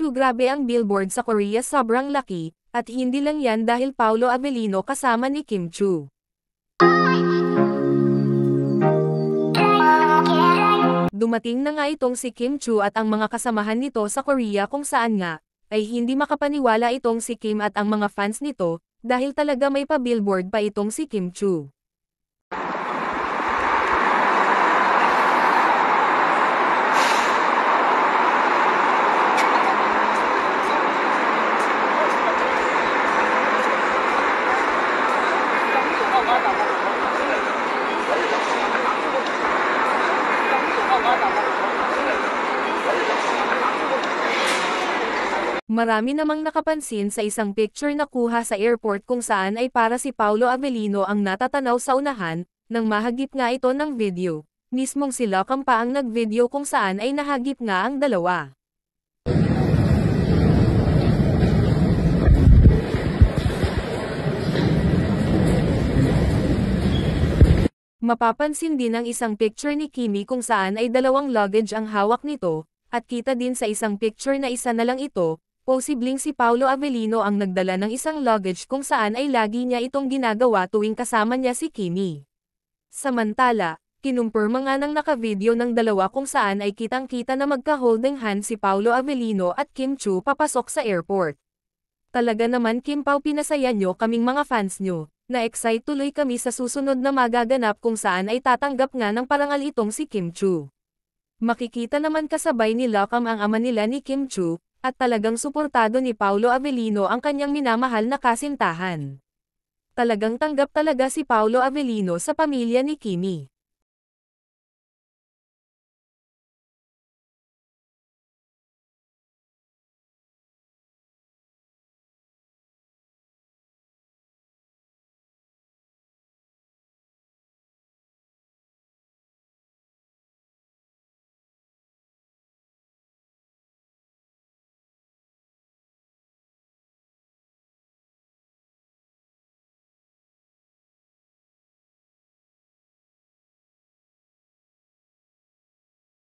Chu grabe ang billboard sa Korea sobrang laki, at hindi lang yan dahil Paolo Avellino kasama ni Kim Chu. Dumating na nga itong si Kim Chu at ang mga kasamahan nito sa Korea kung saan nga, ay hindi makapaniwala itong si Kim at ang mga fans nito, dahil talaga may pa-billboard pa itong si Kim Chu. Marami namang nakapansin sa isang picture na kuha sa airport kung saan ay para si Paulo Avellino ang natatanaw sa unahan, nang mahagip nga ito ng video. Mismong sila Lockham pa ang nagvideo kung saan ay nahagip nga ang dalawa. Mapapansin din ang isang picture ni Kimi kung saan ay dalawang luggage ang hawak nito, at kita din sa isang picture na isa na lang ito, posibleng si Paolo Avellino ang nagdala ng isang luggage kung saan ay lagi niya itong ginagawa tuwing kasama niya si Kimi. Samantala, kinumpirma nga ng nakavideo ng dalawa kung saan ay kitang-kita na magka-holding hand si Paolo Avellino at Kim Chu papasok sa airport. Talaga naman Kim Pao pinasaya nyo kaming mga fans nyo. Na-excite tuloy kami sa susunod na magaganap kung saan ay tatanggap nga ng parangal itong si Kim Chu. Makikita naman kasabay ni Lockham ang ama nila ni Kim Chu, at talagang suportado ni Paulo Avellino ang kanyang minamahal na kasintahan. Talagang tanggap talaga si Paulo Avellino sa pamilya ni Kimi.